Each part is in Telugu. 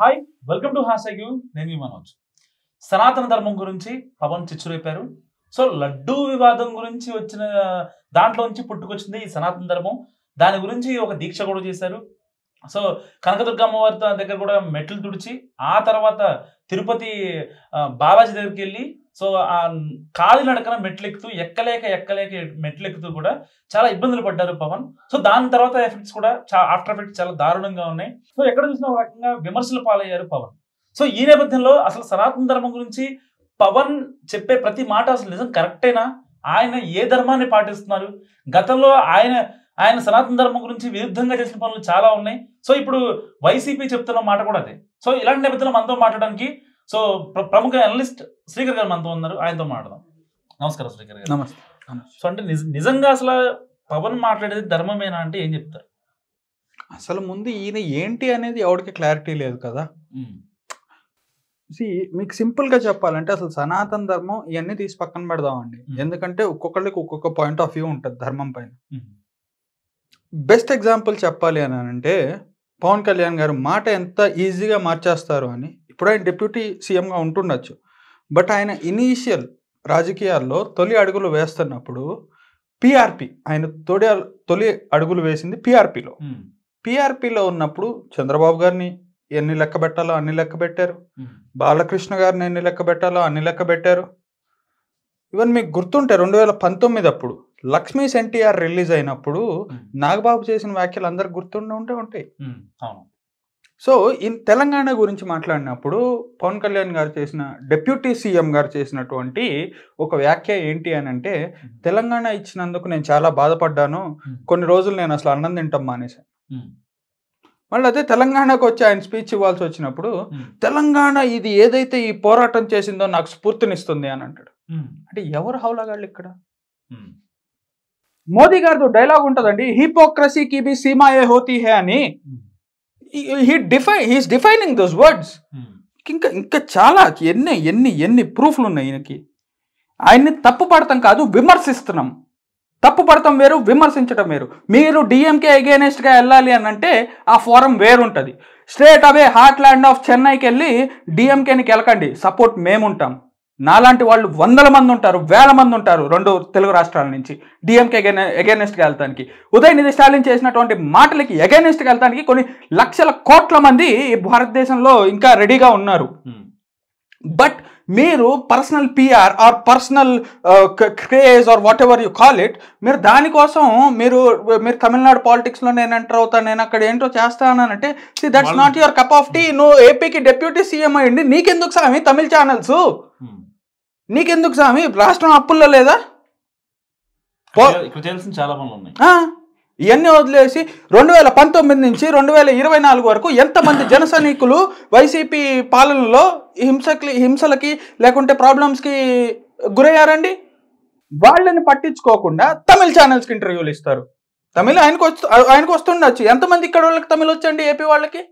హాయ్ వెల్కమ్ టు హాస్యూ నేను మీ మనోజ్ సనాతన ధర్మం గురించి పవన్ చిచ్చురేపారు సో లడ్డూ వివాదం గురించి వచ్చిన దాంట్లో నుంచి పుట్టుకొచ్చింది ఈ సనాతన ధర్మం దాని గురించి ఒక దీక్ష కూడా చేశారు సో కనకదుర్గమ్మ అమ్మవారి దగ్గర కూడా మెట్లు తుడిచి ఆ తర్వాత తిరుపతి బాలాజీ దగ్గరికి వెళ్ళి సో ఆ కాలి నడకన మెట్లెక్కుతూ ఎక్కలేక ఎక్కలేక మెట్లెక్కుతూ కూడా చాలా ఇబ్బందులు పడ్డారు పవన్ సో దాని తర్వాత ఎఫెక్ట్స్ కూడా ఆఫ్టర్ ఎఫెక్ట్స్ చాలా దారుణంగా ఉన్నాయి సో ఎక్కడ చూసినా ఒక రకంగా విమర్శలు పాలయ్యారు పవన్ సో ఈ నేపథ్యంలో అసలు సనాతన ధర్మం గురించి పవన్ చెప్పే ప్రతి మాట అసలు నిజం కరెక్టేనా ఆయన ఏ ధర్మాన్ని పాటిస్తున్నారు గతంలో ఆయన ఆయన సనాతన ధర్మం గురించి విరుద్ధంగా చేసిన పనులు చాలా ఉన్నాయి సో ఇప్పుడు వైసీపీ చెప్తున్న మాట కూడా అదే సో ఇలాంటి నేపథ్యంలో మనతో మాట్లాడడానికి సో ప్రముఖ అనలిస్ట్ శ్రీకర్ గారు మనతో ఉన్నారు ఆయనతో మాట్లాడదాం నమస్కారం శ్రీకర్ గారు నమస్తే సో అంటే నిజంగా అసలు పవన్ మాట్లాడేది ధర్మమేనా అంటే ఏం చెప్తారు అసలు ముందు ఈయన ఏంటి అనేది ఎవరికి క్లారిటీ లేదు కదా మీకు సింపుల్గా చెప్పాలంటే అసలు సనాతన ధర్మం ఇవన్నీ తీసి పక్కన పెడదామండి ఎందుకంటే ఒక్కొక్కళ్ళకి ఒక్కొక్క పాయింట్ ఆఫ్ వ్యూ ఉంటుంది ధర్మం పైన బెస్ట్ ఎగ్జాంపుల్ చెప్పాలి అని అంటే పవన్ కళ్యాణ్ గారు మాట ఎంత ఈజీగా మార్చేస్తారు అని ఇప్పుడు ఆయన డిప్యూటీ సీఎంగా ఉంటుండొచ్చు బట్ ఆయన ఇనీషియల్ రాజకీయాల్లో తొలి అడుగులు వేస్తున్నప్పుడు పిఆర్పి ఆయన తొలి తొలి అడుగులు వేసింది పిఆర్పిలో పిఆర్పిలో ఉన్నప్పుడు చంద్రబాబు గారిని ఎన్ని లెక్క పెట్టాలో అన్ని లెక్క పెట్టారు బాలకృష్ణ గారిని ఎన్ని లెక్క పెట్టాలో అన్ని లెక్క పెట్టారు ఈవెన్ మీకు గుర్తుంటే రెండు వేల పంతొమ్మిది అప్పుడు లక్ష్మీస్ ఎన్టీఆర్ రిలీజ్ అయినప్పుడు నాగబాబు చేసిన వ్యాఖ్యలు అందరు గుర్తుండే ఉంటే ఉంటాయి అవును సో ఇన్ తెలంగాణ గురించి మాట్లాడినప్పుడు పవన్ కళ్యాణ్ గారు చేసిన డెప్యూటీ సీఎం గారు చేసినటువంటి ఒక వ్యాఖ్య ఏంటి అని అంటే తెలంగాణ ఇచ్చినందుకు నేను చాలా బాధపడ్డాను కొన్ని రోజులు నేను అసలు అన్నం తింటాం మానేశాను మళ్ళీ అదే తెలంగాణకు వచ్చి ఆయన స్పీచ్ ఇవ్వాల్సి వచ్చినప్పుడు తెలంగాణ ఇది ఏదైతే ఈ పోరాటం చేసిందో నాకు స్ఫూర్తినిస్తుంది అని అంటాడు అంటే ఎవరు హౌలగాళ్ళు ఇక్కడ మోదీ గారితో డైలాగ్ ఉంటుందండి హిపోక్రసీకి బి సీమాయే హోతీ హే అని he define he's defining those words ఇంకా ఇంకా చాలా ఎన్ని ఎన్ని ఎన్ని ప్రూఫ్లు ఉన్నాయి ఈయనకి ఆయన్ని తప్పు పడతాం కాదు విమర్శిస్తున్నాం తప్పు పడతాం వేరు విమర్శించడం వేరు మీరు డిఎంకే అగేనెస్ట్గా వెళ్ళాలి అని అంటే ఆ ఫోరం వేరుంటుంది straight away heartland of చెన్నైకి వెళ్ళి డిఎంకేని కెలకండి సపోర్ట్ మేముంటాం నాలాంటి వాళ్ళు వందల మంది ఉంటారు వేల మంది ఉంటారు రెండు తెలుగు రాష్ట్రాల నుంచి డిఎంకే ఎగెనెస్ట్గా వెళ్తానికి ఉదయనిధి స్టాలిన్ చేసినటువంటి మాటలకి ఎగెనెస్ట్గా వెళ్తానికి కొన్ని లక్షల కోట్ల మంది భారతదేశంలో ఇంకా రెడీగా ఉన్నారు బట్ hmm. మీరు personal PR or personal craze or whatever you call it మీరు దానికోసం మీరు మీరు తమిళనాడు పాలిటిక్స్లో నేను ఎంటర్ అవుతాను నేను అక్కడ ఏంటో చేస్తానంటే see that's not your cup of tea నువ్వు ఏపీకి డెప్యూటీ సీఎం అయ్యండి నీకెందుకు సామి తమిళ ఛానల్స్ hmm. నీకెందుకు సామి రాష్ట్రం అప్పుల్లో లేదా ఇక్కడ చాలా పనులు ఉన్నాయి ఇవన్నీ వదిలేసి రెండు వేల పంతొమ్మిది నుంచి రెండు వేల ఇరవై నాలుగు వరకు ఎంతమంది జన సైనికులు వైసీపీ పాలనలో హింసకి హింసలకి లేకుంటే ప్రాబ్లమ్స్కి గురయ్యారండి వాళ్ళని పట్టించుకోకుండా తమిళ్ ఛానల్స్కి ఇంటర్వ్యూలు ఇస్తారు తమిళ ఆయనకు వచ్చి ఆయనకు వస్తుండొచ్చు ఎంతమంది ఇక్కడ వాళ్ళకి తమిళ వచ్చండి ఏపీ వాళ్ళకి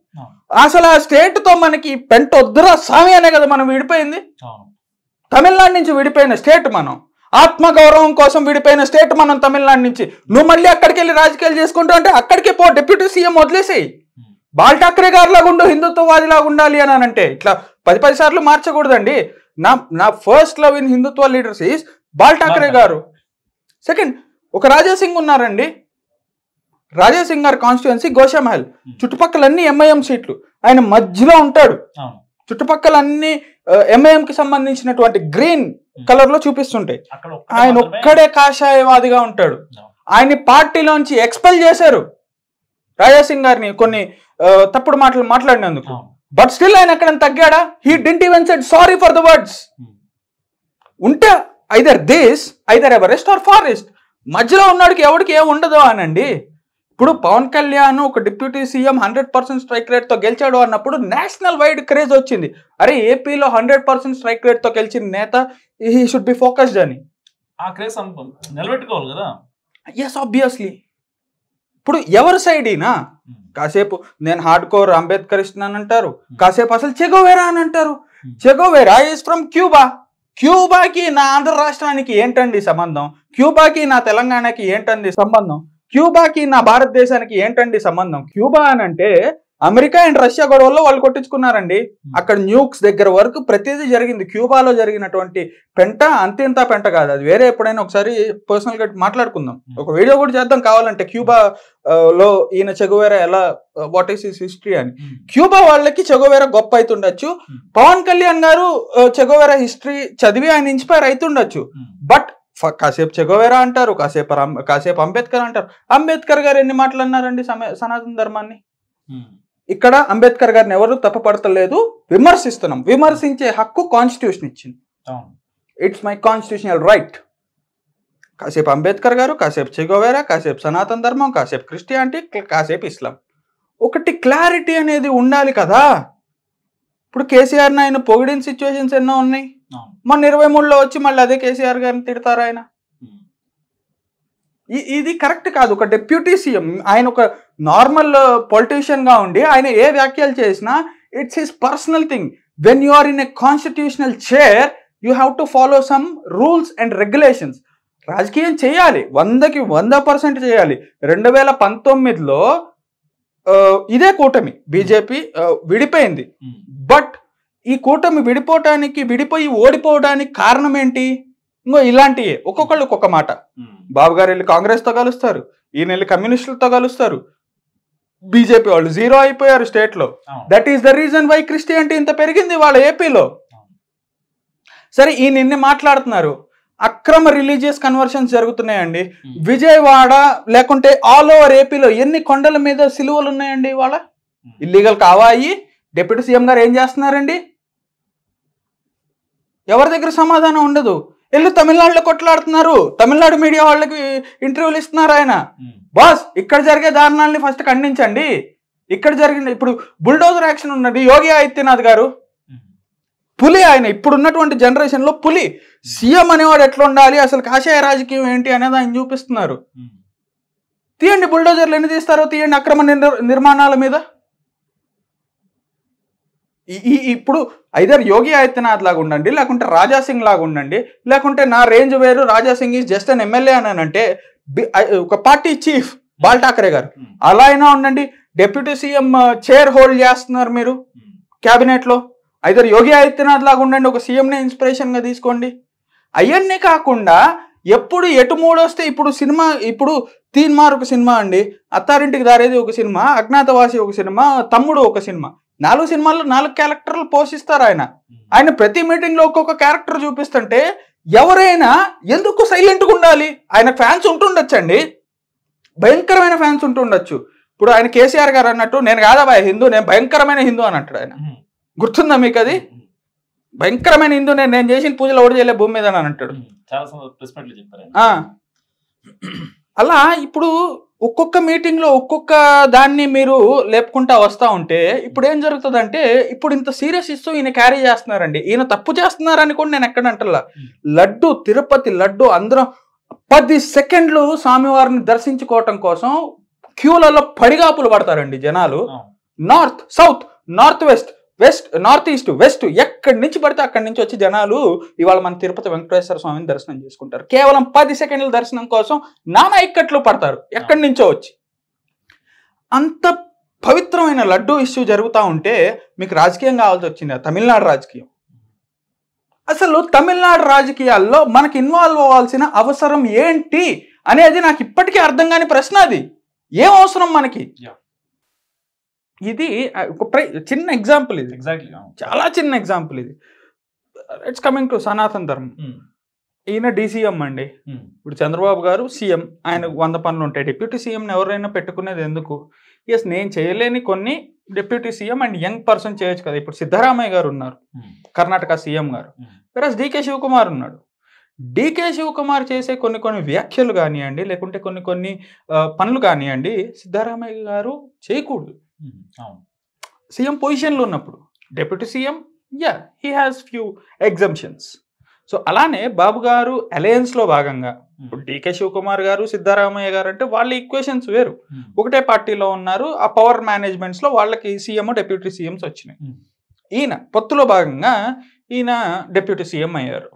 అసలు ఆ స్టేట్తో మనకి పెంట వద్దురా సామి అనే కదా మనం విడిపోయింది తమిళనాడు నుంచి విడిపోయిన స్టేట్ మనం ఆత్మగౌరవం కోసం విడిపోయిన స్టేట్ మనం తమిళనాడు నుంచి నువ్వు మళ్ళీ అక్కడికి వెళ్ళి రాజకీయాలు చేసుకుంటూ అంటే అక్కడికి పో డిప్యూటీ సీఎం వదిలేసి బాల్ ఠాక్రే గారు లాగా ఉండు హిందుత్వవాదిలాగా ఉండాలి అని అంటే ఇట్లా పది పది సార్లు మార్చకూడదండి నా నా first love in Hindutva leaders is Bal Thackeray garu second ఒక రాజా సింగ్ ఉన్నారండి రాజా సింగ్ గారి కాన్స్టిట్యుయెన్సీ గోషామహల్ చుట్టుపక్కలన్నీ ఎంఐఎం సీట్లు ఆయన మధ్యలో ఉంటాడు చుట్టుపక్కల అన్ని ఎంఐఎంకి సంబంధించినటువంటి గ్రీన్ కలర్ hmm. లో చూపిస్తుంటాయి ఆయన ఒక్కడే కాషాయవాదిగా ఉంటాడు ఆయన్ని పార్టీలోంచి ఎక్స్పెల్ చేశారు రాజాసింగ్ గారిని కొన్ని తప్పుడు మాటలు మాట్లాడినందుకు బట్ స్టిల్ ఆయన ఎక్కడ తగ్గాడా he didn't even said sorry for the words ఉంటే either this either Everest or forest మధ్యలో ఉన్నాడుకి ఎవడికి ఏమి ఉండదు అనండి ఇప్పుడు పవన్ కళ్యాణ్ ఒక deputy CM hundred percent strike రేట్తో గెలిచాడు అన్నప్పుడు నేషనల్ వైడ్ క్రేజ్ వచ్చింది అరే ఏపీలో హండ్రెడ్ పర్సెంట్ స్ట్రైక్ రేట్తో గెలిచిన నేత హీ షుడ్ బి ఫోకస్డ్ అని ఆ క్రేజ్ నిలబెట్టుకోవాలి కదా ఎస్ ఆబ్వియస్లీ ఇప్పుడు ఎవరి సైడ్ ఈనా hmm. కాసేపు నేను హార్డ్ కోర్ అంబేద్కర్ అని అంటారు hmm. కాసేపు అసలు చెగోవేరా అని అంటారు చెగోవేరా ఈజ్ ఫ్రమ్ క్యూబా క్యూబాకి నా ఆంధ్ర రాష్ట్రానికి ఏంటండి సంబంధం క్యూబాకి నా తెలంగాణకి ఏంటండి సంబంధం క్యూబాకి నా భారతదేశానికి ఏంటండి సంబంధం క్యూబా అని అంటే అమెరికా అండ్ రష్యా గొడవల్లో వాళ్ళు కొట్టించుకున్నారండి అక్కడ న్యూక్స్ దగ్గర వరకు ప్రతిదీ జరిగింది క్యూబాలో జరిగినటువంటి పెంట అంతింత పెంట కాదు అది వేరే ఎప్పుడైనా ఒకసారి పర్సనల్ గా మాట్లాడుకుందాం ఒక వీడియో కూడా చేద్దాం కావాలంటే క్యూబా లో ఈయన చెగువేర ఎలా వాట్ ఈస్ హిస్ హిస్టరీ అని క్యూబా వాళ్ళకి చెగోవేర గొప్ప అవుతుండొచ్చు పవన్ కళ్యాణ్ గారు చెగోవేర హిస్టరీ చదివి ఆయన ఇన్స్పైర్ అవుతుండొచ్చు బట్ కాసేపు చెగోవేరా అంటారు కాసేపు కాసేపు అంబేద్కర్ అంటారు అంబేద్కర్ గారు ఎన్ని మాటలు అన్నారండి సనాతన ధర్మాన్ని ఇక్కడ అంబేద్కర్ గారిని ఎవరు తప్పపడతలేదు విమర్శిస్తున్నాం విమర్శించే హక్కు కాన్స్టిట్యూషన్ ఇచ్చింది ఇట్స్ మై కాన్స్టిట్యూషనల్ రైట్ కాసేపు అంబేద్కర్ గారు కాసేపు చెగోవేరా కాసేపు సనాతన ధర్మం కాసేపు క్రిస్టియానిటీ కాసేపు ఇస్లాం ఒకటి క్లారిటీ అనేది ఉండాలి కదా ఇప్పుడు కేసీఆర్ని ఆయన పొగిడిన సిచ్యువేషన్స్ ఎన్నో ఉన్నాయి మొన్న ఇరవై మూడులో వచ్చి మళ్ళీ అదే కేసీఆర్ గారిని తిడతారు ఆయన ఇది కరెక్ట్ కాదు ఒక డెప్యూటీ సీఎం ఆయన ఒక నార్మల్ పొలిటీషియన్గా ఉండి ఆయన ఏ వ్యాఖ్యలు చేసినా it's his personal thing when you are in a constitutional chair you have to follow some rules and regulations రాజకీయం చేయాలి వందకి వంద పర్సెంట్ చేయాలి రెండు వేల పంతొమ్మిదిలో ఇదే కూటమి బీజేపీ విడిపోయింది బట్ ఈ కూటమి విడిపోవటానికి విడిపోయి ఓడిపోవడానికి కారణం ఏంటి ఇంకో ఇలాంటివి ఒక్కొక్కళ్ళు ఒక్కొక్క మాట బాబు గారు వెళ్ళి కాంగ్రెస్తో కలుస్తారు ఈయన వెళ్ళి కమ్యూనిస్టులతో కలుస్తారు బీజేపీ వాళ్ళు జీరో అయిపోయారు స్టేట్ లో that is the reason why Christianity ఇంత పెరిగింది వాళ్ళ ఏపీలో సరే ఈయన ఇన్ని మాట్లాడుతున్నారు అక్రమ రిలీజియస్ కన్వర్షన్స్ జరుగుతున్నాయండి విజయవాడ లేకుంటే ఆల్ ఓవర్ ఏపీలో ఎన్ని కొండల మీద సిలువలు ఉన్నాయండి ఇవాళ ఇల్లీగల్ కావాయి డిప్యూటీ సీఎం గారు ఏం చేస్తున్నారండి ఎవరి దగ్గర సమాధానం ఉండదు వెళ్ళి తమిళనాడులో కొట్లాడుతున్నారు తమిళనాడు మీడియా వాళ్ళకి ఇంటర్వ్యూలు ఇస్తున్నారు ఆయన బాస్ ఇక్కడ జరిగే దారుణాలని ఫస్ట్ ఖండించండి ఇక్కడ జరిగిన ఇప్పుడు బుల్డోజర్ యాక్షన్ ఉన్నది యోగి ఆదిత్యనాథ్ గారు పులి ఆయన ఇప్పుడు జనరేషన్ జనరేషన్లో పులి సీఎం అనేవాడు ఎట్లా ఉండాలి అసలు కాషాయ రాజకీయం ఏంటి అనేది ఆయన చూపిస్తున్నారు తీయండి బుల్డోజర్లు ఎన్ని తీస్తారో తీయండి అక్రమ నిర్మాణాల మీద ఈ ఇప్పుడు ఐదర్ యోగి ఆదిత్యనాథ్ లాగా ఉండండి లేకుంటే రాజాసింగ్ లాగా ఉండండి లేకుంటే నా రేంజ్ వేరు Raja Singh is just an MLA అని అంటే ఒక పార్టీ చీఫ్ బాల్ ఠాకరే గారు hmm. అలా అయినా ఉండండి డెప్యూటీ సీఎం చైర్ హోల్డ్ చేస్తున్నారు మీరు hmm. క్యాబినెట్లో ఐదర్ యోగి ఆదిత్యనాథ్ లాగా ఉండండి ఒక ఇన్స్పిరేషన్ ఇన్స్పిరేషన్గా తీసుకోండి అవన్నీ కాకుండా ఎప్పుడు ఎటు మూడొస్తే ఇప్పుడు సినిమా ఇప్పుడు తీన్మార్ ఒక సినిమా అండి అత్తారింటికి దారేది ఒక సినిమా అజ్ఞాతవాసి ఒక సినిమా తమ్ముడు ఒక సినిమా నాలుగు సినిమాల్లో నాలుగు క్యారెక్టర్లు పోషిస్తారు ఆయన ఆయన ప్రతి మీటింగ్లో ఒక్కొక్క క్యారెక్టర్ చూపిస్తుంటే ఎవరైనా ఎందుకు సైలెంట్గా ఉండాలి ఆయన ఫ్యాన్స్ ఉంటుండొచ్చండి భయంకరమైన ఫ్యాన్స్ ఉంటుండొచ్చు ఇప్పుడు ఆయన కేసీఆర్ గారు అన్నట్టు నేను కాదా హిందూ నేను భయంకరమైన హిందూ అని అంటాడు ఆయన గుర్తుందా మీకు అది భయంకరమైన హిందూ నేను నేను చేసిన పూజలు ఒకటి చేయలే భూమి మీద అని అంటాడు అలా ఇప్పుడు ఒక్కొక్క మీటింగ్లో ఒక్కొక్క దాన్ని మీరు లేపుకుంటా వస్తూ ఉంటే ఇప్పుడు ఏం జరుగుతుందంటే ఇప్పుడు ఇంత సీరియస్ ఇస్తూ ఈయన క్యారీ చేస్తున్నారండి ఈయన తప్పు చేస్తున్నారని కూడా నేను ఎక్కడ అంటలా లడ్డు తిరుపతి లడ్డు అందరం పది సెకండ్లు స్వామివారిని దర్శించుకోవటం కోసం క్యూలలో పడిగాపులు పడతారండి జనాలు north south north west west north east west ఎక్కడి నుంచి పడితే అక్కడి నుంచి వచ్చి జనాలు ఇవాళ మన తిరుపతి వెంకటేశ్వర స్వామిని దర్శనం చేసుకుంటారు కేవలం పది సెకండ్ల దర్శనం కోసం నానా ఇక్కట్లు పడతారు ఎక్కడి నుంచో వచ్చి అంత పవిత్రమైన లడ్డూ ఇష్యూ జరుగుతూ ఉంటే మీకు రాజకీయం కావాల్సి వచ్చింది తమిళనాడు రాజకీయం అసలు తమిళనాడు రాజకీయాల్లో మనకి ఇన్వాల్వ్ అవ్వాల్సిన అవసరం ఏంటి అనేది నాకు ఇప్పటికీ అర్థం కాని ప్రశ్న అది ఏం అవసరం మనకి ఇది ఒక ప్రై చిన్న ఎగ్జాంపుల్ ఇది ఎగ్జాక్ట్లీ చాలా చిన్న ఎగ్జాంపుల్ ఇది ఇట్స్ కమింగ్ టు సనాతన్ ధర్మం ఈయన డీసీఎం అండి hmm. ఇప్పుడు చంద్రబాబు గారు సీఎం ఆయన hmm. వంద పనులు ఉంటాయి డిప్యూటీ సీఎంని ఎవరైనా పెట్టుకునేది ఎందుకు ఎస్ నేను చేయలేని కొన్ని deputy CM and young person చేయొచ్చు కదా ఇప్పుడు సిద్ధరామయ్య గారు ఉన్నారు hmm. Karnataka CM garu plus DK Shivakumar ఉన్నాడు డీకే శివకుమార్ చేసే కొన్ని కొన్ని వ్యాఖ్యలు కానివ్వండి లేకుంటే కొన్ని కొన్ని పనులు కానివ్వండి సిద్ధరామయ్య గారు చేయకూడదు సీఎం పొజిషన్లో ఉన్నప్పుడు deputy CM yeah he has few exemptions so అలానే బాబు గారు అలయన్స్లో భాగంగా ఇప్పుడు డికే శివకుమార్ గారు సిద్ధారామయ్య గారు అంటే వాళ్ళ ఈక్వేషన్స్ వేరు ఒకటే పార్టీలో ఉన్నారు ఆ పవర్ మేనేజ్మెంట్స్లో వాళ్ళకి సీఎం డెప్యూటీ సీఎంస్ వచ్చినాయి ఈయన పొత్తులో భాగంగా ఈయన డిప్యూటీ సీఎం అయ్యారు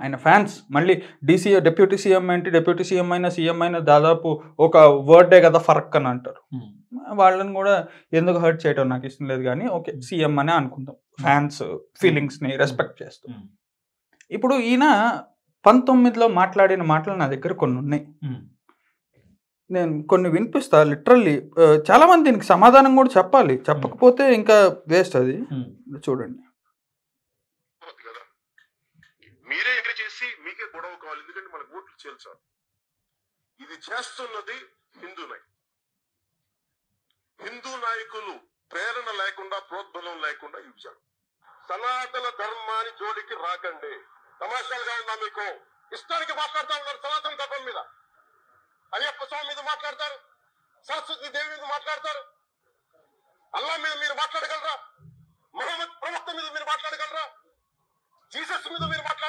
ఆయన ఫ్యాన్స్ మళ్ళీ డీసీ డిప్యూటీ సీఎం ఏంటి డిప్యూటీ సీఎం అయినా సీఎం అయినా దాదాపు ఒక వర్డే కదా ఫరక్ అని అంటారు hmm. వాళ్ళని కూడా ఎందుకు హర్ట్ చేయడం నాకు ఇష్టం లేదు కానీ ఓకే సీఎం hmm. అనే అనుకుందాం hmm. ఫ్యాన్స్ ఫీలింగ్స్ని రెస్పెక్ట్ చేస్తాం ఇప్పుడు ఈయన పంతొమ్మిదిలో మాట్లాడిన మాటలు నా దగ్గర కొన్ని ఉన్నాయి నేను కొన్ని వినిపిస్తా లిటరల్లీ చాలా మంది దీనికి సమాధానం కూడా చెప్పాలి చెప్పకపోతే ఇంకా వేస్ట్ అది చూడండి చేల్చారు ఇది చేస్తున్నది హిందూ నాయకులు హిందూ నాయకులు ప్రేరణ లేకుండా ప్రోద్బలం లేకుండా ఇచ్చారు సనాతన ధర్మాన్ని జోడికి రాకండి తమాషాలుగా ఉందా మీకు ఇష్టానికి మాట్లాడతా ఉన్నారు సనాతన ధర్మం మీద అయ్యప్ప స్వామి మీద మాట్లాడతారు సరస్వతి దేవి మీద మాట్లాడతారు అల్లా మీద మీరు మాట్లాడగలరా మహమ్మద్ ప్రవక్త మీద మీరు మాట్లాడగలరా జీసస్ మీద మీరు మాట్లాడ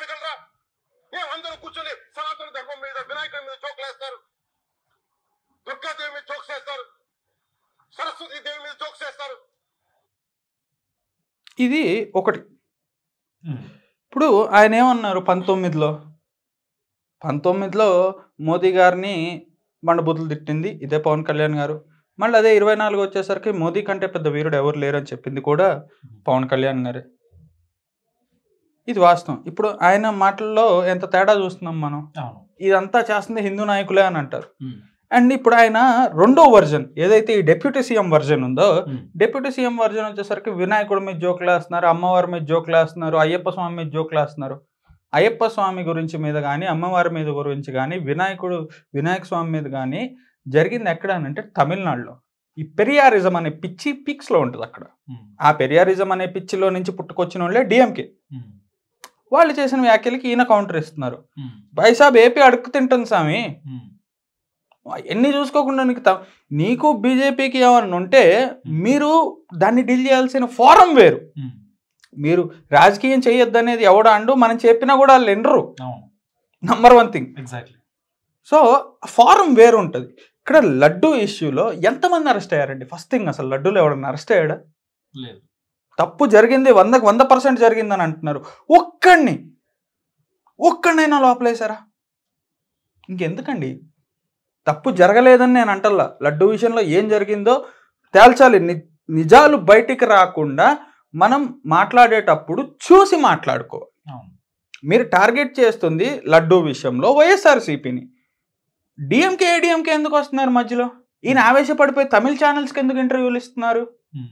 ఇది ఒకటి ఇప్పుడు ఆయన ఏమన్నారు పంతొమ్మిదిలో పంతొమ్మిదిలో మోదీ గారిని మండబూతులు తిట్టింది ఇదే పవన్ కళ్యాణ్ గారు మళ్ళీ అదే ఇరవై నాలుగు వచ్చేసరికి మోదీ కంటే పెద్ద వీరుడు ఎవరు లేరని చెప్పింది కూడా పవన్ కళ్యాణ్ గారే ఇది వాస్తవం ఇప్పుడు ఆయన మాటల్లో ఎంత తేడా చూస్తున్నాం మనం ఇదంతా చేస్తుంది హిందూ నాయకులే అని అంటారు అండ్ ఇప్పుడు ఆయన రెండో వర్జన్ ఏదైతే ఈ డెప్యూటీ సీఎం వర్జన్ ఉందో డెప్యూటీ సీఎం వర్జన్ వచ్చేసరికి వినాయకుడు మీద జోకులు వేస్తున్నారు అమ్మవారి మీద జోకులు వేస్తున్నారు అయ్యప్ప స్వామి మీద జోకులు వేస్తున్నారు అయ్యప్ప స్వామి గురించి మీద కానీ అమ్మవారి మీద గురించి కానీ వినాయకుడు వినాయక స్వామి మీద కానీ జరిగింది ఎక్కడ అంటే తమిళనాడులో ఈ పెరియారిజం అనే పిచ్చి పిక్స్లో ఉంటుంది అక్కడ ఆ పెరియారిజం అనే పిచ్చిలో నుంచి పుట్టుకొచ్చిన వాళ్ళే డిఎంకే వాళ్ళు చేసిన వ్యాఖ్యలకి ఈయన కౌంటర్ ఇస్తున్నారు బైసాబ్ ఏపీ అడుగు తింటుంది స్వామి ఎన్ని చూసుకోకుండా నీకు నీకు బీజేపీకి ఏమన్నా ఉంటే మీరు దాన్ని డీల్ చేయాల్సిన ఫోరం వేరు మీరు రాజకీయం చేయొద్దు అనేది ఎవడ అండు మనం చెప్పినా కూడా వాళ్ళు ఎండరు number one thing exactly so form వేరు ఉంటుంది ఇక్కడ లడ్డు ఇష్యూలో ఎంతమంది అరెస్ట్ అయ్యారండి ఫస్ట్ థింగ్ అసలు లడ్డూలో ఎవడన్నా అరెస్ట్ అయ్యాడా లేదు తప్పు జరిగింది వందకు వంద పర్సెంట్ జరిగిందని అంటున్నారు ఒక్కడిని ఒక్కడినైనా లోపలేశారా ఇంకెందుకండి తప్పు జరగలేదని నేను అంటల్లా లడ్డు విషయంలో ఏం జరిగిందో తేల్చాలి నిజాలు బయటికి రాకుండా మనం మాట్లాడేటప్పుడు చూసి మాట్లాడుకోవాలి మీరు టార్గెట్ చేస్తుంది లడ్డూ విషయంలో వైఎస్ఆర్సీపీని డిఎంకే ఏడిఎంకే ఎందుకు వస్తున్నారు మధ్యలో ఈయన hmm. ఆవేశపడిపోయి తమిళ ఛానల్స్కి ఎందుకు ఇంటర్వ్యూలు ఇస్తున్నారు hmm.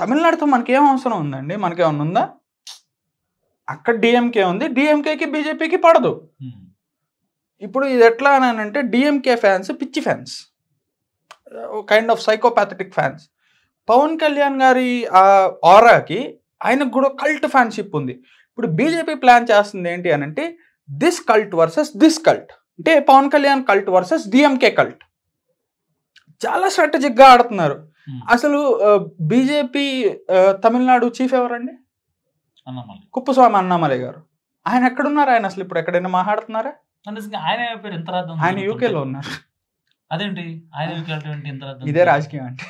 తమిళనాడుతో మనకేం అవసరం ఉందండి మనకేమన్నా ఉందా అక్కడ డిఎంకే ఉంది డిఎంకేకి బీజేపీకి పడదు hmm. ఇప్పుడు ఇది ఎట్లా అని అంటే డిఎంకే ఫ్యాన్స్ పిచ్చి fans kind of psychopathic fans Pawan Kalyan గారి ఆ ఆరాకి ఆయనకు కూడా కల్ట్ ఫ్యాన్షిప్ ఉంది ఇప్పుడు బీజేపీ ప్లాన్ చేస్తుంది ఏంటి అని అంటే this cult versus this cult అంటే Pawan Kalyan cult versus DMK cult చాలా స్ట్రాటజిక్గా ఆడుతున్నారు hmm. అసలు బీజేపీ తమిళనాడు చీఫ్ ఎవరండి కుప్పస్వామి అన్నామలై గారు ఆయన ఎక్కడున్నారు ఆయన అసలు ఇప్పుడు ఎక్కడైనా మాట్లాడుతున్నారా ఆయన పేరు ఎంత రాద్దాం ఉన్నారు అదేంటి ఆయన ఇదే రాజకీయం అంటే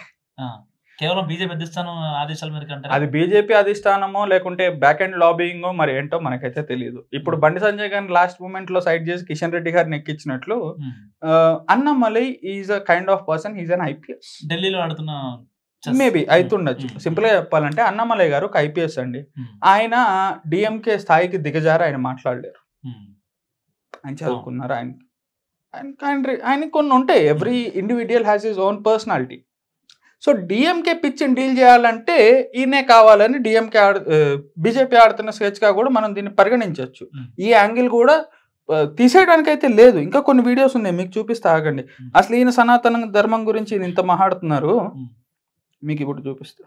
కేవలం బీజేపీ అధిష్టానం ఆదేశాల మీద కంటే అది బీజేపీ అధిష్టానమో లేకుంటే బ్యాక్ అండ్ లాబింగ్ మరి ఏంటో మనకైతే తెలియదు ఇప్పుడు hmm. బండి సంజయ్ గారిని లాస్ట్ మూమెంట్ లో సైడ్ చేసి కిషన్ రెడ్డి గారిని ఎక్కించినట్లు hmm. Annamalai is a kind of person is an IPS ఢిల్లీలో ఆడుతున్న మేబీ అవుతుండొచ్చు సింపుల్ గా చెప్పాలంటే అన్నమలై గారు ఒక ఐపీఎస్ అండి hmm. ఆయన డిఎంకే స్థాయికి దిగజారు ఆయన మాట్లాడలేరు ఆయన చదువుకున్నారు ఆయన ఆయన కొన్ని ఉంటాయి every individual has his own personality so DMK పిచ్చిని డీల్ చేయాలంటే ఈయనే కావాలని డిఎంకే ఆడు బీజేపీ ఆడుతున్న స్కెచ్గా కూడా మనం దీన్ని పరిగణించవచ్చు ఈ యాంగిల్ కూడా తీసేయడానికి అయితే లేదు ఇంకా కొన్ని వీడియోస్ ఉన్నాయి మీకు చూపిస్తే ఆగండి అసలు ఈయన సనాతన ధర్మం గురించి ఇంత మాట్లాడుతున్నారు మీకు ఇప్పుడు చూపిస్తా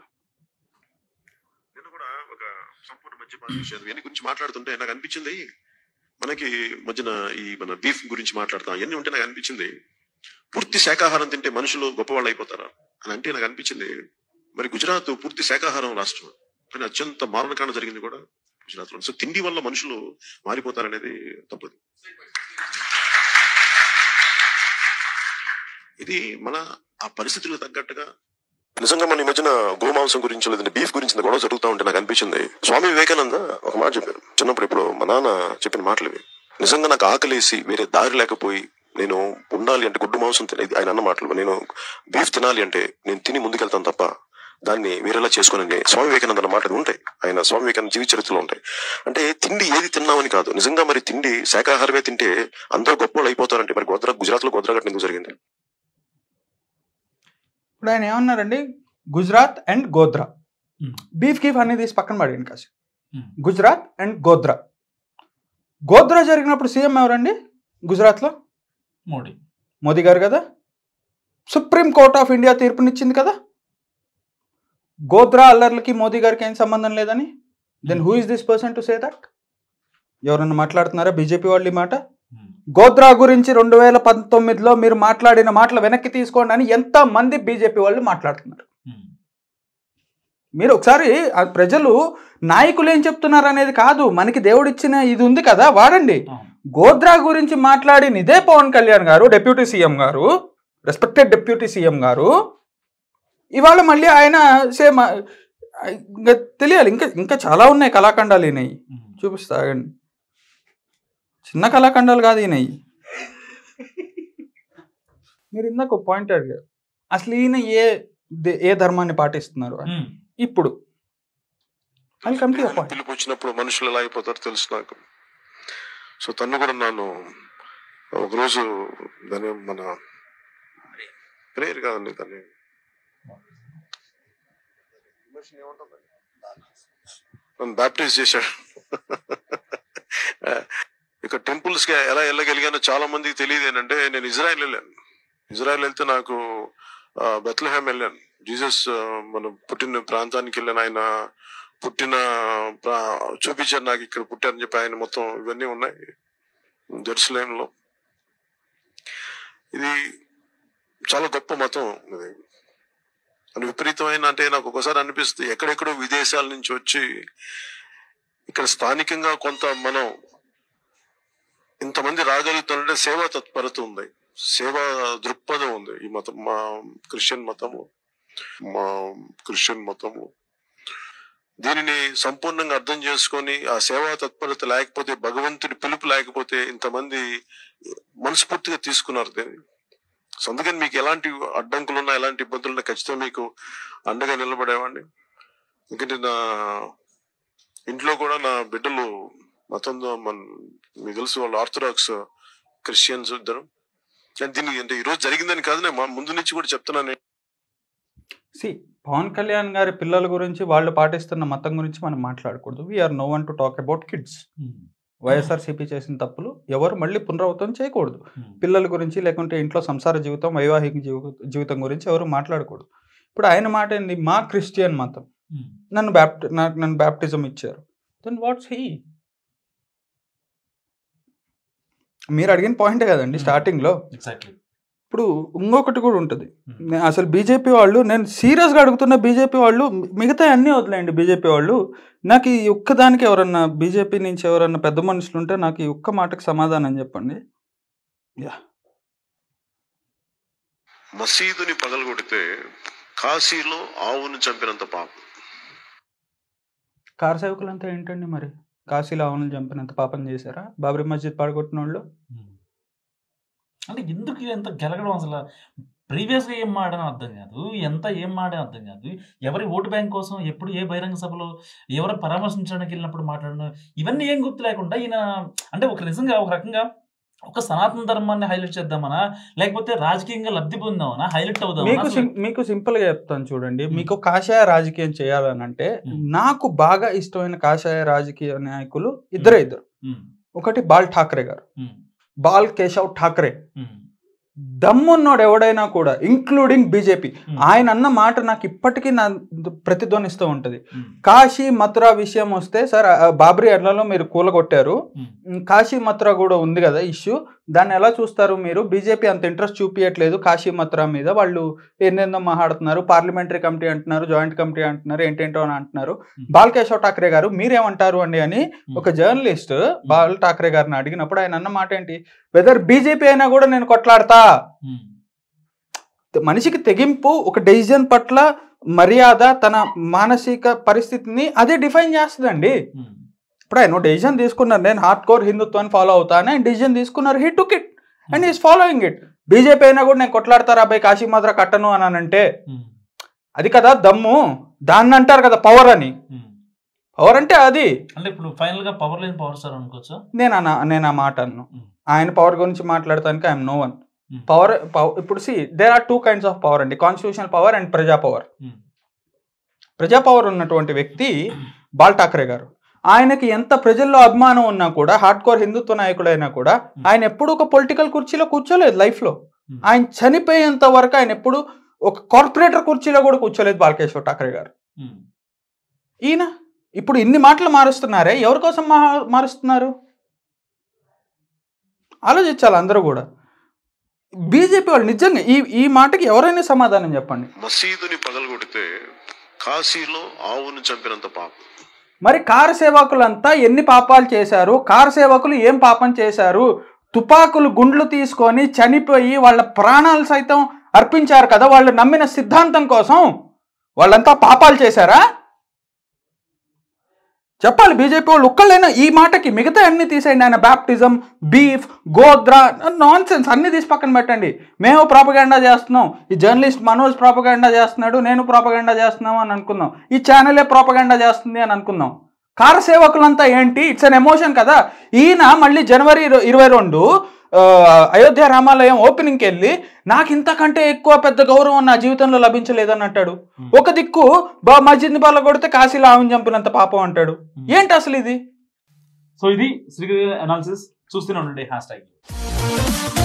నేను కూడా ఒక సంపూర్ణ గురించి మాట్లాడుతుంటే నాకు అనిపించింది మనకి మధ్యన ఈ మన బీఫ్ గురించి మాట్లాడతాం అన్ని ఉంటే నాకు అనిపించింది పూర్తి శాకాహారం తింటే మనుషులు గొప్పవాళ్ళు అయిపోతారా అని అంటే నాకు అనిపించింది మరి గుజరాత్ పూర్తి శాకాహారం రాష్ట్రం కానీ అత్యంత మారణకాండ జరిగింది కూడా గుజరాత్లో సో తిండి వల్ల మనుషులు మారిపోతారనేది తప్పదు ఇది మన ఆ పరిస్థితులకు తగ్గట్టుగా నిజంగా మన మధ్యన గోమాంసం గురించి లేదంటే బీఫ్ గురించి గొడవ జరుగుతూ ఉంటే నాకు అనిపించింది స్వామి వివేకానంద ఒక మాట చెప్పారు చిన్నప్పుడు ఇప్పుడు మా నాన్న చెప్పిన మాటలు ఇవి నిజంగా నాకు ఆకలేసి వేరే దారి లేకపోయి నేను ఉండాలి అంటే గుడ్డు మాంసం తినేది ఆయన అన్న మాటలు నేను బీఫ్ తినాలి అంటే నేను తిని ముందుకెళ్తాను తప్ప దాన్ని వేరేలా చేసుకుని స్వామి వివేకానంద అన్న మాటలు ఉంటాయి ఆయన స్వామి వివేకానంద జీవిత చరిత్రలో ఉంటాయి అంటే తిండి ఏది తిన్నామని కాదు నిజంగా మరి తిండి శాకాహారమే తింటే అందరూ గొప్పలు అయిపోతారంటే మరి గోద్రా గుజరాత్ లో గోద్రాఘట్ ఎందుకు జరిగింది ఇప్పుడు ఆయన ఏమన్నారండి గుజరాత్ అండ్ గోద్రా బీఫ్ కీఫ్ అనేది తీసి పక్కన పడిన కాసి గుజరాత్ అండ్ గోద్రా గోద్రా జరిగినప్పుడు సీఎం ఎవరండి గుజరాత్లో మోడీ మోదీ గారు కదా సుప్రీం కోర్ట్ ఆఫ్ ఇండియా తీర్పునిచ్చింది కదా గోద్రా అల్లర్లకి మోదీ గారికి ఏం సంబంధం లేదని then who is this person to say that ఎవరన్నా మాట్లాడుతున్నారా బీజేపీ వాళ్ళు ఈ మాట గోద్రా గురించి రెండు వేల పంతొమ్మిదిలో మీరు మాట్లాడిన మాటలు వెనక్కి తీసుకోండి అని ఎంతమంది బీజేపీ వాళ్ళు మాట్లాడుతున్నారు మీరు ఒకసారి ప్రజలు నాయకులు ఏం చెప్తున్నారు అనేది కాదు మనకి దేవుడిచ్చిన ఇది ఉంది కదా వాడండి గోద్రా గురించి మాట్లాడిన ఇదే Pawan Kalyan garu deputy CM garu respected deputy CM garu ఇవాళ మళ్ళీ ఆయన సేమ్ ఇంకా తెలియాలి ఇంకా ఇంకా చాలా ఉన్నాయి కళాఖండాలు చూపిస్తాగండి చిన్న కళాఖండాలు కాదు ఈయన మీరు ఇందాక పాయింట్ అడిగారు అసలు ఈయన ఏ ఏ ధర్మాన్ని పాటిస్తున్నారు ఇప్పుడు పిలుపు వచ్చినప్పుడు మనుషులు ఎలా అయిపోతారు తెలుసు నాకు సో తను కూడా నన్ను ఒకరోజు దాని మన ప్రేయర్ కాదండి దాన్ని నన్ను బ్యాప్టైజ్ చేశాడు ఇక టెంపుల్స్ కి ఎలా వెళ్ళగలిగానో చాలా మందికి తెలియదు ఏంటంటే నేను ఇజ్రాయెల్ వెళ్ళాను ఇజ్రాయెల్ వెళ్తే నాకు బెత్లహామ్ వెళ్ళాను జీసస్ మన పుట్టిన ప్రాంతానికి వెళ్ళాను ఆయన పుట్టిన చూపించారు నాకు ఇక్కడ పుట్టారని చెప్పి ఆయన మొత్తం ఇవన్నీ ఉన్నాయి లో ఇది చాలా గొప్ప మతం ఇది అని విపరీతమైన అంటే నాకు ఒకసారి అనిపిస్తుంది ఎక్కడెక్కడో విదేశాల నుంచి వచ్చి ఇక్కడ స్థానికంగా కొంత మనం ఇంతమంది రాగలుగుతారంటే సేవా తత్పరత ఉంది సేవా దృక్పథం ఉంది ఈ మతం మా క్రిస్టియన్ మతము మా క్రిస్టియన్ మతము దీనిని సంపూర్ణంగా అర్థం చేసుకొని ఆ సేవా తత్పరత లేకపోతే భగవంతుడి పిలుపు లేకపోతే ఇంతమంది మనస్ఫూర్తిగా తీసుకున్నారు దీన్ని అందుకని మీకు ఎలాంటి అడ్డంకులు ఉన్నా ఎలాంటి ఇబ్బందులు ఉన్నా ఖచ్చితంగా మీకు అండగా నిలబడేవాడిని ఎందుకంటే నా ఇంట్లో కూడా నా బిడ్డలు మతంతో మన మీకు తెలుసు వాళ్ళు ఆర్థడాక్స్ క్రిస్టియన్స్ ఇద్దరు దీన్ని అంటే ఈరోజు జరిగిందని కాదు నేను ముందు నుంచి కూడా చెప్తున్నాను సి పవన్ కళ్యాణ్ గారి పిల్లల గురించి వాళ్ళు పాటిస్తున్న మతం గురించి మనం మాట్లాడకూడదు we are no one to talk about kids YSRCP చేసిన తప్పులు ఎవరు మళ్ళీ పునరావృతం చేయకూడదు hmm. పిల్లల గురించి లేకుంటే ఇంట్లో సంసార జీవితం వైవాహిక జీవితం గురించి ఎవరు మాట్లాడకూడదు ఇప్పుడు ఆయన మాట ఏంది మా క్రిస్టియన్ మతం hmm. నన్ను నాకు నన్ను బ్యాప్టిజం ఇచ్చారు దెన్ వాట్స్ హీ మీరు అడిగిన పాయింటే కదండి స్టార్టింగ్ hmm. లో ఇప్పుడు ఇంకొకటి కూడా ఉంటుంది hmm. అసలు బీజేపీ వాళ్ళు నేను సీరియస్గా అడుగుతున్న బీజేపీ వాళ్ళు మిగతా అన్నీ వదిలేయండి బీజేపీ వాళ్ళు నాకు ఈ ఒక్కదానికి ఎవరన్నా బీజేపీ నుంచి ఎవరన్నా పెద్ద మనుషులు ఉంటే నాకు ఈ ఒక్క మాటకు సమాధానం చెప్పండి యా మసీదుని పగలగొడితే కాశీలో ఆవును చంపినంత పాపం కార్ సేవకులంతా ఏంటండి మరి కాశీలో ఆవును చంపినంత పాపం చేశారా బాబరి మస్జిద్ పడగొట్టిన వాళ్ళు అంటే ఎందుకు ఎంత గెలగడం అసలు ప్రీవియస్గా ఏం మాడని అర్థం కాదు ఎంత ఏం మాడని అర్థం కాదు ఎవరి ఓటు బ్యాంక్ కోసం ఎప్పుడు ఏ బహిరంగ సభలో ఎవరు పరామర్శించడానికి వెళ్ళినప్పుడు మాట్లాడడం ఇవన్నీ ఏం గుర్తు లేకుండా ఈయన అంటే ఒక నిజంగా ఒక రకంగా ఒక సనాతన ధర్మాన్ని హైలైట్ చేద్దామనా లేకపోతే రాజకీయంగా లబ్ధి పొందామనా హైలైట్ అవుదాం మీకు మీకు సింపుల్ గా చెప్తాను చూడండి మీకు కాషాయ రాజకీయం చేయాలని అంటే నాకు బాగా ఇష్టమైన కాషాయ రాజకీయ నాయకులు ఇద్దరే ఇద్దరు ఒకటి బాల్ ఠాక్రే గారు బాల్ కేశవ్ ఠాక్రే దమ్మున్నోడు ఎవడైనా కూడా ఇంక్లూడింగ్ బీజేపీ ఆయన అన్న మాట నాకు ఇప్పటికీ నా ప్రతిధ్వనిస్తూ ఉంటుంది hmm. కాశీ మథురా విషయం వస్తే సార్ బాబ్రీ ఎడ్లలో మీరు కూలగొట్టారు hmm. కాశీ మథురా కూడా ఉంది కదా ఇష్యూ దాన్ని ఎలా చూస్తారు మీరు బీజేపీ అంత ఇంట్రెస్ట్ చూపించట్లేదు కాశీ మత్రా మీద వాళ్ళు ఎన్నెన్నో మాట్లాడుతున్నారు పార్లమెంటరీ కమిటీ అంటున్నారు జాయింట్ కమిటీ అంటున్నారు ఏంటేంటో అని అంటున్నారు బాలకేశవ్ ఠాక్రే గారు మీరేమంటారు అండి అని ఒక జర్నలిస్ట్ బాల్ ఠాక్రే గారిని అడిగినప్పుడు ఆయన అన్న మాట ఏంటి వెదర్ బీజేపీ అయినా కూడా నేను కొట్లాడతా మనిషికి తెగింపు ఒక డెసిజన్ పట్ల మర్యాద తన మానసిక పరిస్థితిని అదే డిఫైన్ చేస్తుందండి ఇప్పుడు ఆయన డెసిజన్ తీసుకున్నారు నేను హార్డ్ కోర్ హిందుత్వాన్ని ఫాలో అవుతాను అండ్ డెసిజన్ తీసుకున్నారు he took it and is following it BJP అయినా కూడా నేను కొట్లాడతారు అబ్బాయి కాశీ మాత్ర కట్టను అని అంటే అది కదా దమ్ము దాన్ని అంటారు కదా పవర్ అని పవర్ అంటే అది పవర్ నేను అన్న నేను ఆ మాట అన్ను ఆయన పవర్ గురించి మాట్లాడటానికి ఐఎమ్ నో వన్ పవర్ ఇప్పుడు see there are two kinds of power అండి కాన్స్టిట్యూషనల్ పవర్ అండ్ ప్రజా పవర్ ప్రజా పవర్ ఉన్నటువంటి వ్యక్తి బాల్ ఠాక్రే గారు ఆయనకి ఎంత ప్రజల్లో అభిమానం ఉన్నా కూడా హార్డ్ కోర్ హిందుత్వ నాయకుడైనా కూడా ఆయన ఎప్పుడు ఒక పొలిటికల్ కుర్చీలో కూర్చోలేదు లైఫ్లో ఆయన చనిపోయేంత వరకు ఆయన ఎప్పుడు ఒక కార్పొరేటర్ కుర్చీలో కూడా కూర్చోలేదు బాలకేశ్వర్ ఠాకరే గారు ఈయన ఇప్పుడు ఇన్ని మాటలు మారుస్తున్నారే ఎవరి కోసం మారుస్తున్నారు ఆలోచించాలి అందరూ కూడా బీజేపీ వాళ్ళు నిజంగా ఈ ఈ మాటకి ఎవరైనా సమాధానం చెప్పండి మసీదుని పగలగొడితే కాశీలో ఆవును చంపినంత పాపం మరి కారు సేవకులంతా ఎన్ని పాపాలు చేశారు కారు సేవకులు ఏం పాపం చేశారు తుపాకులు గుండ్లు తీసుకొని చనిపోయి వాళ్ళ ప్రాణాలు సైతం అర్పించారు కదా వాళ్ళు నమ్మిన సిద్ధాంతం కోసం వాళ్ళంతా పాపాలు చేశారా చెప్పాలి బీజేపీ వాళ్ళు ఒక్కళ్ళైనా ఈ మాటకి మిగతా అన్ని తీసేయండి ఆయన baptism beef Godhra nonsense అన్ని తీసి పక్కన పెట్టండి మేము ప్రాపగండా చేస్తున్నాం ఈ జర్నలిస్ట్ మనోజ్ ప్రాపగండా చేస్తున్నాడు నేను ప్రాపగండా చేస్తున్నాం అని అనుకుందాం ఈ ఛానలే ప్రాపగాండా చేస్తుంది అని అనుకుందాం కార సేవకులంతా ఏంటి ఇట్స్ అన్ ఎమోషన్ కదా ఈయన మళ్ళీ జనవరి ఇరవై రెండు అయోధ్య రామాలయం కి వెళ్ళి నాకు ఇంతకంటే ఎక్కువ పెద్ద గౌరవం నా జీవితంలో లభించలేదని అంటాడు ఒక దిక్కు బా మస్జిద్ని బాల కొడితే కాశీలో ఆమెను చంపినంత పాపం అంటాడు ఏంటి అసలు ఇది సో ఇది శ్రీగిరి అనాలిసిస్ చూస్తూనే ఉండండి హ్యాష్ ట్యాగ్